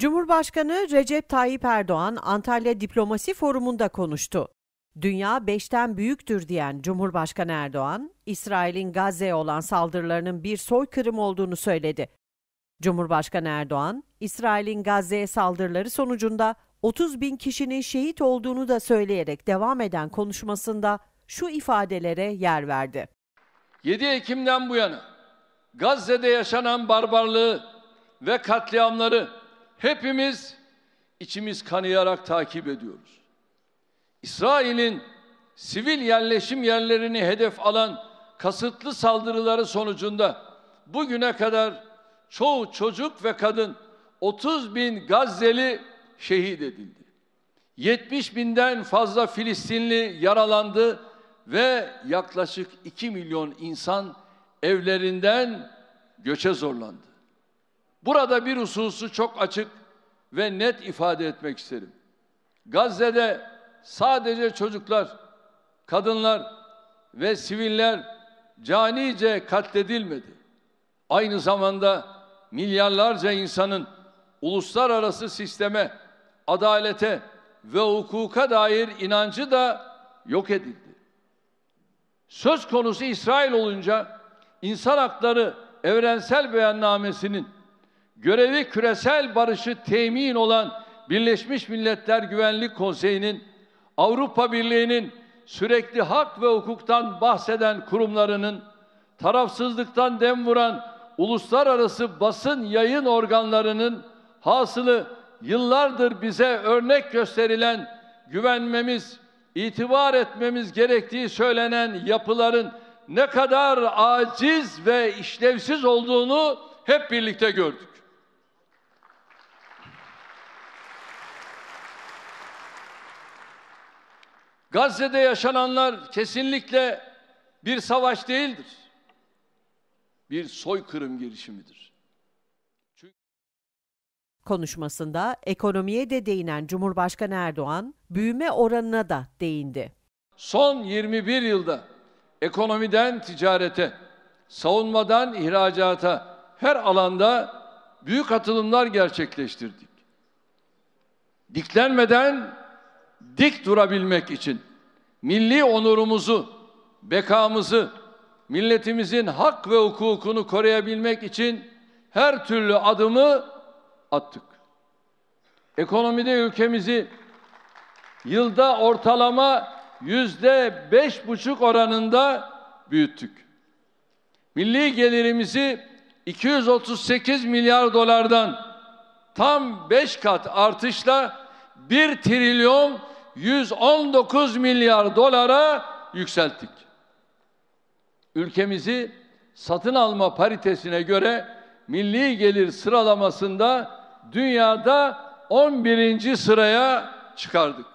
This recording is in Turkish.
Cumhurbaşkanı Recep Tayyip Erdoğan Antalya Diplomasi Forumu'nda konuştu. Dünya beşten büyüktür diyen Cumhurbaşkanı Erdoğan, İsrail'in Gazze'ye olan saldırılarının bir soykırım olduğunu söyledi. Cumhurbaşkanı Erdoğan, İsrail'in Gazze'ye saldırıları sonucunda 30 bin kişinin şehit olduğunu da söyleyerek devam eden konuşmasında şu ifadelere yer verdi. 7 Ekim'den bu yana Gazze'de yaşanan barbarlığı ve katliamları Hepimiz içimiz kanayarak takip ediyoruz. İsrail'in sivil yerleşim yerlerini hedef alan kasıtlı saldırıları sonucunda bugüne kadar çoğu çocuk ve kadın 30 bin Gazze'li şehit edildi. 70 binden fazla Filistinli yaralandı ve yaklaşık 2 milyon insan evlerinden göçe zorlandı. Burada bir hususu çok açık ve net ifade etmek isterim. Gazze'de sadece çocuklar, kadınlar ve siviller canice katledilmedi. Aynı zamanda milyarlarca insanın uluslararası sisteme, adalete ve hukuka dair inancı da yok edildi. Söz konusu İsrail olunca insan hakları evrensel beyannamesinin görevi küresel barışı temin olan Birleşmiş Milletler Güvenlik Konseyi'nin, Avrupa Birliği'nin sürekli hak ve hukuktan bahseden kurumlarının, tarafsızlıktan dem vuran uluslararası basın yayın organlarının hasılı yıllardır bize örnek gösterilen güvenmemiz, itibar etmemiz gerektiği söylenen yapıların ne kadar aciz ve işlevsiz olduğunu hep birlikte gördük. Gazze'de yaşananlar kesinlikle bir savaş değildir. Bir soykırım girişimidir. Çünkü... Konuşmasında ekonomiye de değinen Cumhurbaşkanı Erdoğan, büyüme oranına da değindi. Son 21 yılda ekonomiden ticarete, savunmadan ihracata her alanda büyük atılımlar gerçekleştirdik. Diklenmeden dik durabilmek için milli onurumuzu, bekamızı, milletimizin hak ve hukukunu koruyabilmek için her türlü adımı attık. Ekonomide ülkemizi yılda ortalama yüzde beş buçuk oranında büyüttük. Milli gelirimizi 238 milyar dolardan tam beş kat artışla 1 trilyon 119 milyar dolara yükselttik. Ülkemizi satın alma paritesine göre milli gelir sıralamasında dünyada 11. sıraya çıkardık.